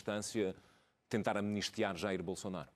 distância, tentar amnistiar Jair Bolsonaro?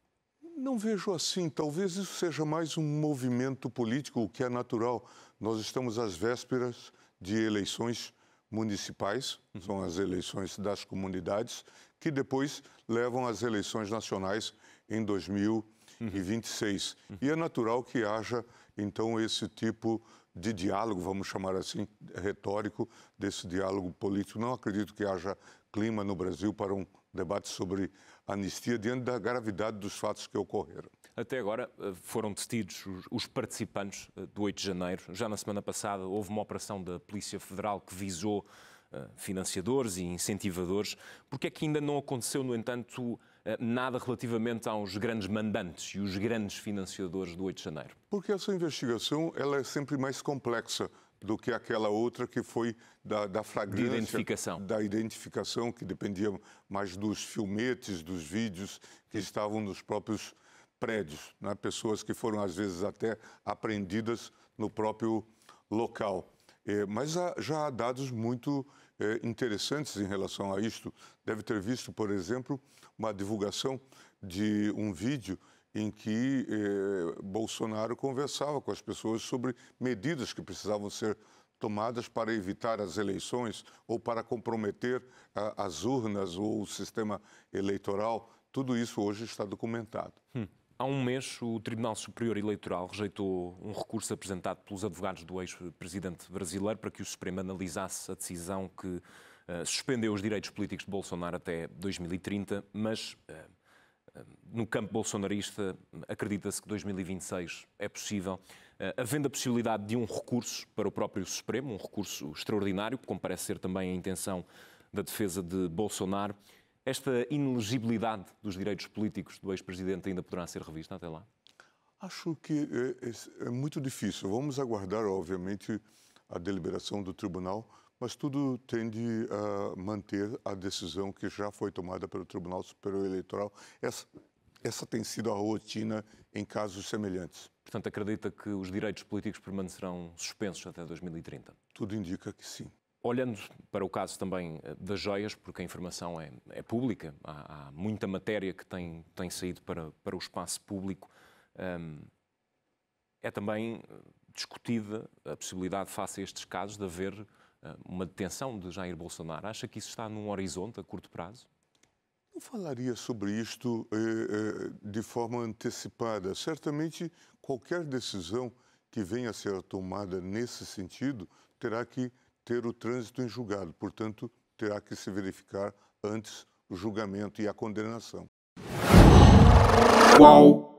Não vejo assim. Talvez isso seja mais um movimento político, o que é natural. Nós estamos às vésperas de eleições municipais, são as eleições das comunidades, que depois levam às eleições nacionais em 2026. Uhum. E é natural que haja, então, esse tipo de diálogo, vamos chamar assim, retórico, desse diálogo político. Não acredito que haja clima no Brasil para um debate sobre anistia diante da gravidade dos fatos que ocorreram. Até agora eh, foram detidos os participantes eh, do 8 de janeiro. Já na semana passada houve uma operação da Polícia Federal que visou eh, financiadores e incentivadores. Porque é que ainda não aconteceu, no entanto, nada relativamente aos grandes mandantes e os grandes financiadores do 8 de janeiro? Porque essa investigação ela é sempre mais complexa do que aquela outra que foi da, da fragrância, de identificação. da identificação, que dependia mais dos filmetes, dos vídeos que estavam nos próprios prédios, né? pessoas que foram às vezes até apreendidas no próprio local. É, mas há, já há dados muito é, interessantes em relação a isto. Deve ter visto, por exemplo, uma divulgação de um vídeo em que eh, Bolsonaro conversava com as pessoas sobre medidas que precisavam ser tomadas para evitar as eleições ou para comprometer ah, as urnas ou o sistema eleitoral. Tudo isso hoje está documentado. Hum. Há um mês, o Tribunal Superior Eleitoral rejeitou um recurso apresentado pelos advogados do ex-presidente brasileiro para que o Supremo analisasse a decisão que uh, suspendeu os direitos políticos de Bolsonaro até 2030, mas. Uh, no campo bolsonarista, acredita-se que 2026 é possível, eh, havendo a possibilidade de um recurso para o próprio Supremo, um recurso extraordinário, como parece ser também a intenção da defesa de Bolsonaro. Esta inelegibilidade dos direitos políticos do ex-presidente ainda poderá ser revista até lá? Acho que é, é, é muito difícil. Vamos aguardar, obviamente, a deliberação do tribunal mas tudo tende a ah, manter a decisão que já foi tomada pelo Tribunal Superior Eleitoral. Essa, essa tem sido a rotina em casos semelhantes. Portanto, acredita que os direitos políticos permanecerão suspensos até 2030? Tudo indica que sim. Olhando para o caso também eh, das joias, porque a informação é, é pública, há, há, muita matéria que tem, tem saído para, para o espaço público, ehm, é também eh, discutida a possibilidade, face a estes casos, de haver eh, uma detenção de Jair Bolsonaro? Acha que isso está num horizonte a curto prazo? Eu falaria sobre isto eh, eh, de forma antecipada. Certamente, qualquer decisão que venha a ser tomada nesse sentido terá que ter o trânsito em julgado, portanto, terá que se verificar antes o julgamento e a condenação. Qual